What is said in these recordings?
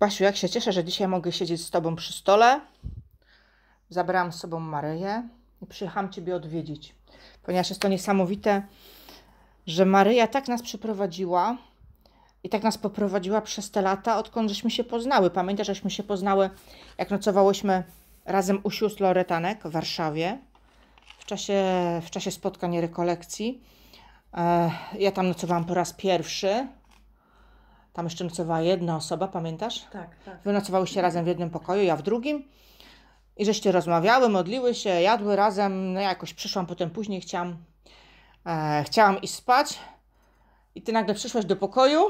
Basiu, jak się cieszę, że dzisiaj mogę siedzieć z Tobą przy stole. Zabrałam z sobą Maryję i przyjechałam Ciebie odwiedzić, ponieważ jest to niesamowite, że Maryja tak nas przeprowadziła i tak nas poprowadziła przez te lata, odkąd żeśmy się poznały. Pamiętasz, żeśmy się poznały, jak nocowałyśmy razem u sióstr Loretanek w Warszawie w czasie, w czasie spotkań rekolekcji. E, ja tam nocowałam po raz pierwszy tam jeszcze nocowała jedna osoba, pamiętasz? Tak, tak. Wy nocowałyście razem w jednym pokoju, ja w drugim. I żeście rozmawiały, modliły się, jadły razem. No ja jakoś przyszłam potem później, chciałam, e, chciałam iść spać. I ty nagle przyszłaś do pokoju.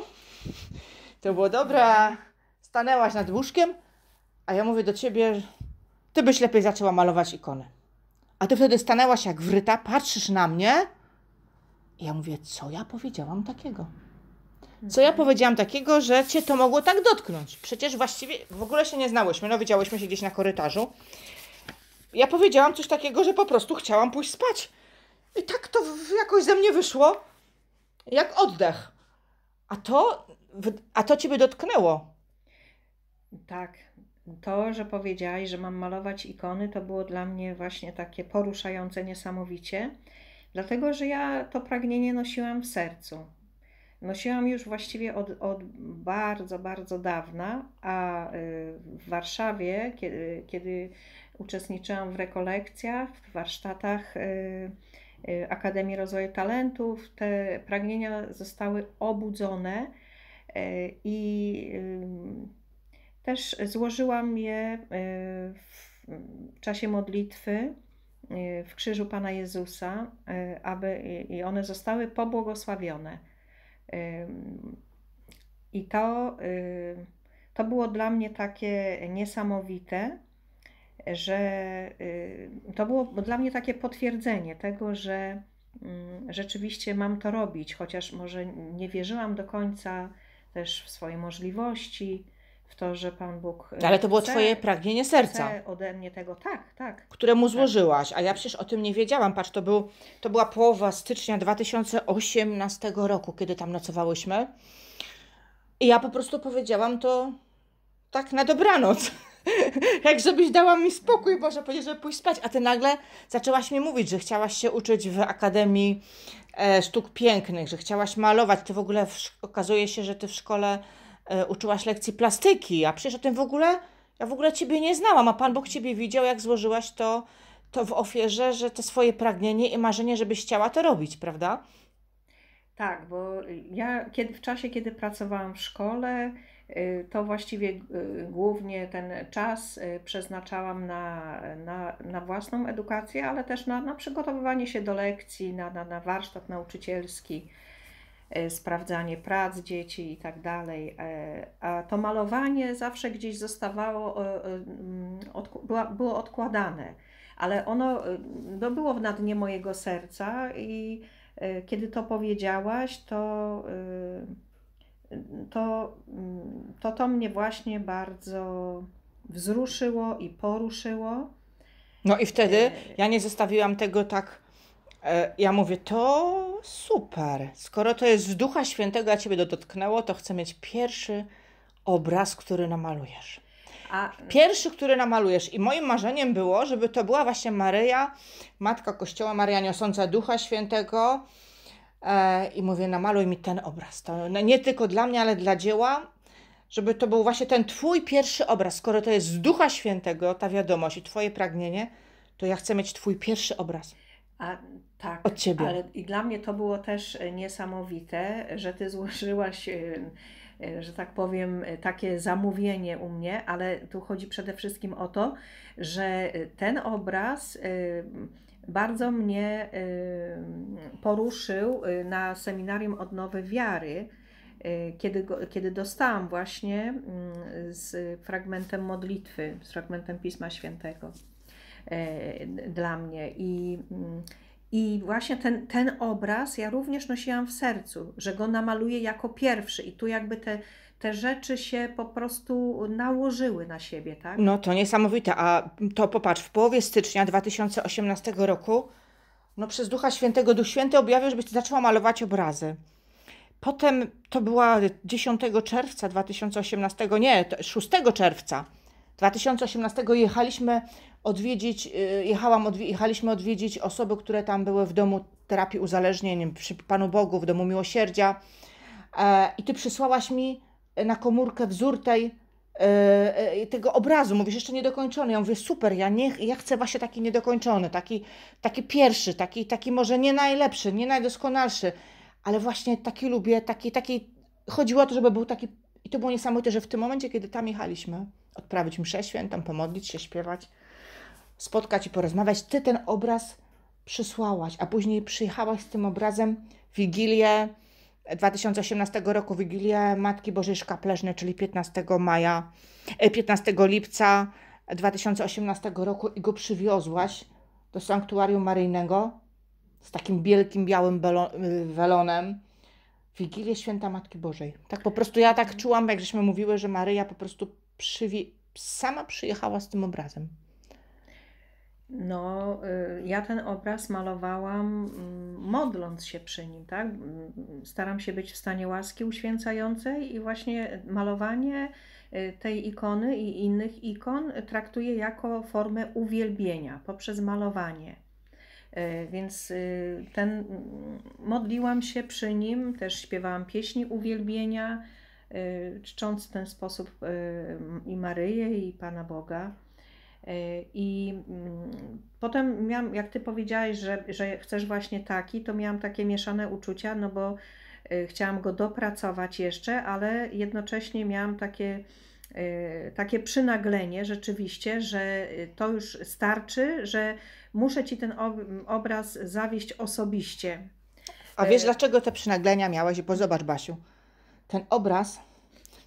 To było dobre. Stanęłaś nad łóżkiem, a ja mówię do ciebie, ty byś lepiej zaczęła malować ikony. A ty wtedy stanęłaś jak wryta, patrzysz na mnie. I ja mówię, co ja powiedziałam takiego? Co ja powiedziałam takiego, że cię to mogło tak dotknąć? Przecież właściwie w ogóle się nie znałyśmy, no widziałyśmy się gdzieś na korytarzu. Ja powiedziałam coś takiego, że po prostu chciałam pójść spać. I tak to jakoś ze mnie wyszło, jak oddech. A to, a to ciebie dotknęło. Tak. To, że powiedziałaś, że mam malować ikony, to było dla mnie właśnie takie poruszające niesamowicie, dlatego że ja to pragnienie nosiłam w sercu nosiłam już właściwie od, od bardzo, bardzo dawna, a y, w Warszawie, kiedy, kiedy uczestniczyłam w rekolekcjach, w warsztatach y, y, Akademii Rozwoju Talentów, te pragnienia zostały obudzone e, i też złożyłam je w czasie modlitwy w krzyżu Pana Jezusa, aby i one zostały pobłogosławione i to, to było dla mnie takie niesamowite, że to było dla mnie takie potwierdzenie tego, że rzeczywiście mam to robić, chociaż może nie wierzyłam do końca też w swoje możliwości, w to, że Pan Bóg. E, Ale to było chce, Twoje pragnienie serca. ode mnie tego, tak, tak. Które mu tak. złożyłaś, a ja przecież o tym nie wiedziałam. Patrz, to, był, to była połowa stycznia 2018 roku, kiedy tam nocowałyśmy. I ja po prostu powiedziałam to tak na dobranoc. Jak żebyś dała mi spokój, Boże, powiedz, żeby pójść spać. A ty nagle zaczęłaś mi mówić, że chciałaś się uczyć w Akademii e, Sztuk Pięknych, że chciałaś malować. Ty w ogóle, w, okazuje się, że ty w szkole E, uczyłaś lekcji plastyki, a przecież o tym w ogóle, ja w ogóle Ciebie nie znałam, a Pan Bóg Ciebie widział, jak złożyłaś to, to w ofierze, że to swoje pragnienie i marzenie, żebyś chciała to robić, prawda? Tak, bo ja kiedy, w czasie, kiedy pracowałam w szkole, y, to właściwie y, głównie ten czas y, przeznaczałam na, na, na własną edukację, ale też na, na przygotowywanie się do lekcji, na, na, na warsztat nauczycielski. E, sprawdzanie prac dzieci i tak dalej. E, a to malowanie zawsze gdzieś zostawało, e, mm, było odkładane, ale ono to było na dnie mojego serca i kiedy to powiedziałaś, to to, mm, to, to mnie właśnie bardzo wzruszyło i poruszyło. No i wtedy ja nie zostawiłam tego tak E, ja mówię, to super. Skoro to jest z Ducha Świętego, a Ciebie dotknęło, to chcę mieć pierwszy obraz, który namalujesz. A... Pierwszy, który namalujesz. I moim marzeniem było, żeby to była właśnie Maryja, Matka Kościoła, Maria niosąca Ducha Świętego. E, I mówię, namaluj mi ten obraz. To no, nie tylko dla mnie, ale dla dzieła, żeby to był właśnie ten Twój pierwszy obraz. Skoro to jest z Ducha Świętego, ta wiadomość i Twoje pragnienie, to ja chcę mieć Twój pierwszy obraz. A tak, od ciebie. Ale i dla mnie to było też e, niesamowite, że ty złożyłaś, e, e, że tak powiem, takie zamówienie u mnie, ale tu chodzi przede wszystkim o to, że ten obraz bardzo mnie poruszył na seminarium odnowy wiary. Kiedy, kiedy dostałam właśnie mm, z fragmentem modlitwy, z fragmentem Pisma Świętego. E, dla mnie. I, mm, i właśnie ten, ten obraz ja również nosiłam w sercu, że go namaluję jako pierwszy. I tu jakby te, te rzeczy się po prostu nałożyły na siebie, tak? No to niesamowite. A to popatrz, w połowie stycznia 2018 roku no przez Ducha Świętego, Duch Święty objawił, żebyś zaczęła malować obrazy. Potem to była 10 czerwca 2018, nie, 6 czerwca 2018 jechaliśmy odwiedzić, y, jechałam, jechaliśmy odwiedzić osoby, które tam były w domu terapii uzależnień, przy Panu Bogu, w domu miłosierdzia. E, I ty przysłałaś mi na komórkę wzór tej, e, e, tego obrazu. Mówisz, jeszcze niedokończony. Ja mówię, super, ja, nie, ja chcę właśnie taki niedokończony, taki, taki pierwszy, taki, taki może nie najlepszy, nie najdoskonalszy, ale właśnie taki lubię, taki, taki, chodziło o to, żeby był taki i to było niesamowite, że w tym momencie, kiedy tam jechaliśmy, odprawić mszę świętą, pomodlić się, śpiewać, spotkać i porozmawiać, Ty ten obraz przysłałaś, a później przyjechałaś z tym obrazem w Wigilię 2018 e, roku, Wigilię Matki Bożej Szkapleżnej, czyli 15 maja, 15 e, lipca 2018 roku i go przywiozłaś do sanktuarium maryjnego z takim wielkim białym y, welonem Wigilię Święta Matki Bożej. Tak po prostu ja tak czułam, jak żeśmy mówiły, że Maryja po prostu przywi- sama przyjechała z tym obrazem. No, y, ja ten obraz malowałam mm, modląc się przy nim, tak? Mm, staram się być w stanie łaski uświęcającej i właśnie malowanie y, tej ikony i innych ikon traktuję jako formę uwielbienia poprzez malowanie. E, więc y, ten, modliłam się przy nim, też śpiewałam pieśni uwielbienia, e, czcząc w ten sposób e, i Maryję, i Pana Boga. I mm, potem miałam, jak ty powiedziałaś, że, że chcesz właśnie taki, to miałam takie mieszane uczucia, no bo chciałam go dopracować jeszcze, ale jednocześnie miałam takie Y, takie przynaglenie rzeczywiście, że y, to już starczy, że muszę ci ten obraz zawieść osobiście. A wiesz, dlaczego te przynaglenia miałaś? Bo zobacz, Basiu, ten obraz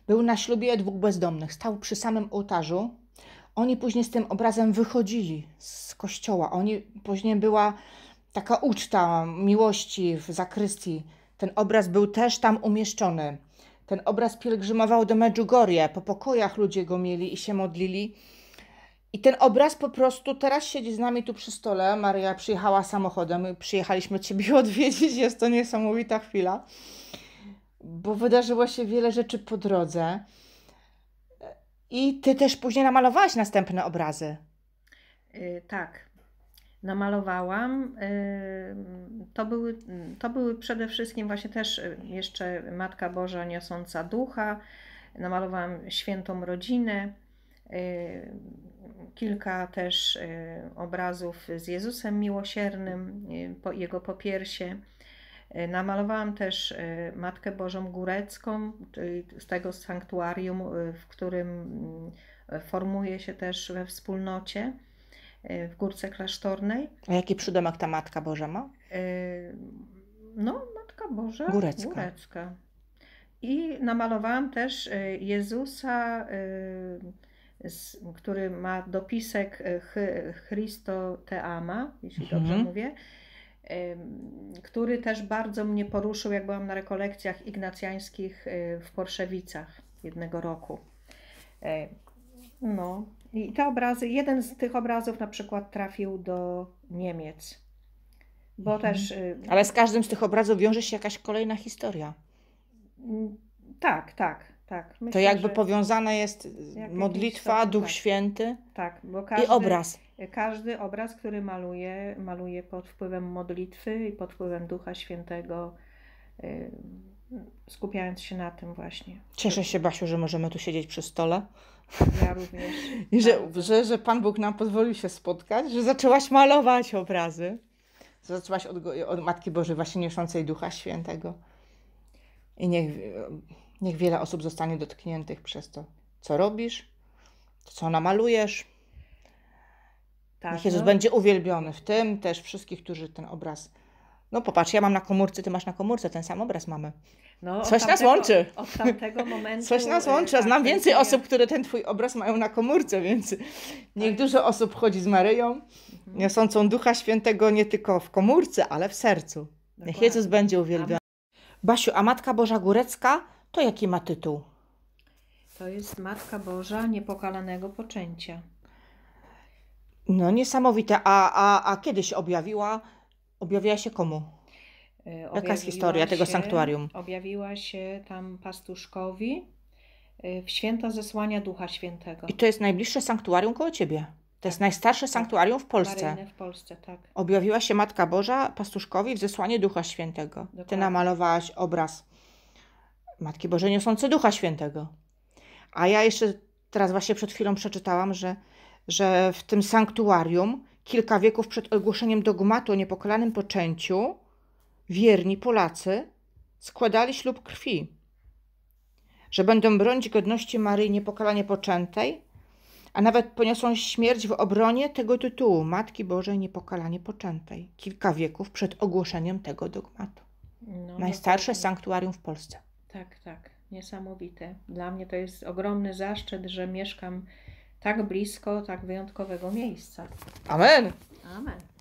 był na ślubie dwóch bezdomnych, stał przy samym ołtarzu. Oni później z tym obrazem wychodzili z kościoła. Oni później była taka uczta miłości w zakrystii. Ten obraz był też tam umieszczony. Ten obraz pielgrzymował do Medjugorje, po pokojach ludzie go mieli i się modlili. I ten obraz po prostu teraz siedzi z nami tu przy stole. Maria przyjechała samochodem, przyjechaliśmy Ciebie odwiedzić, jest to niesamowita chwila, bo wydarzyło się wiele rzeczy po drodze. I Ty też później namalowałaś następne obrazy. Yy, tak, namalowałam, to były, to były przede wszystkim właśnie też y, jeszcze Matka Boża niosąca ducha, namalowałam świętą rodzinę, y, kilka też y, obrazów z Jezusem Miłosiernym, jego popiersie. Namalowałam też Matkę Bożą Górecką, czyli z tego sanktuarium, w którym formuje się też we wspólnocie. E, w Górce Klasztornej. A jaki przydomek ta Matka Boża ma? E, no, Matka Boża Górecka. Górecka. I namalowałam też e, Jezusa, który ma dopisek Christo te ama, jeśli mhm. dobrze mówię który też bardzo mnie poruszył, jak byłam na rekolekcjach ignacjańskich w Porszewicach jednego roku. No, i te obrazy, jeden z tych obrazów na przykład trafił do Niemiec. Bo mhm. też. Y, Ale z każdym z tych obrazów wiąże się jakaś kolejna historia. Mm, tak, tak, tak. Myślę, to jakby powiązana jest modlitwa, historia, Duch tak. Święty tak, bo każdy, i obraz. Każdy obraz, który maluje, maluje pod wpływem modlitwy i pod wpływem Ducha Świętego. Y, skupiając się na tym właśnie. Cieszę się, Basiu, że możemy tu siedzieć przy stole. Ja również. I że, że, że Pan Bóg nam pozwolił się spotkać, że zaczęłaś malować obrazy. Zaczęłaś od, od Matki Bożej właśnie niosącej Ducha Świętego. I niech, niech wiele osób zostanie dotkniętych przez to, co robisz, to, co namalujesz. Tak, niech Jezus no. będzie uwielbiony w tym, też wszystkich, którzy ten obraz no popatrz, ja mam na komórce, ty masz na komórce, ten sam obraz mamy. No, Coś tamtego, nas łączy. Od tamtego momentu. Coś nas y, łączy. Ja tak, znam więcej osób, które ten twój obraz mają na komórce, więc niech dużo tak. osób chodzi z Maryją, mhm. niosącą Ducha Świętego nie tylko w komórce, ale w sercu. Dokładnie. Niech Jezus będzie uwielbiony. Basiu, a Matka Boża Górecka to jaki ma tytuł? To jest Matka Boża Niepokalanego Poczęcia. No niesamowite. A, a, a kiedy się objawiła? Objawiła się komu? Objawiła e, Jaka jest historia się, tego sanktuarium? Objawiła się tam pastuszkowi e, w święto zesłania Ducha Świętego. I to jest najbliższe sanktuarium koło Ciebie. To jest tak, najstarsze tak. sanktuarium w Polsce. Maryjne w Polsce, tak. Objawiła się Matka Boża pastuszkowi w zesłanie Ducha Świętego. Dokładnie. Ty namalowałaś obraz Matki Bożej niosącej Ducha Świętego. A ja jeszcze teraz właśnie przed chwilą przeczytałam, że, że w tym sanktuarium kilka wieków przed ogłoszeniem dogmatu o niepokalanym poczęciu, wierni Polacy składali ślub krwi, że będą bronić godności Maryi niepokalanie poczętej, a nawet poniosą śmierć w obronie tego tytułu Matki Bożej Niepokalanie Poczętej, kilka wieków przed ogłoszeniem tego dogmatu. No, Najstarsze sanktuarium w Polsce. Tak, tak, niesamowite. Dla mnie to jest ogromny zaszczyt, że mieszkam tak blisko tak wyjątkowego miejsca. Amen. Amen.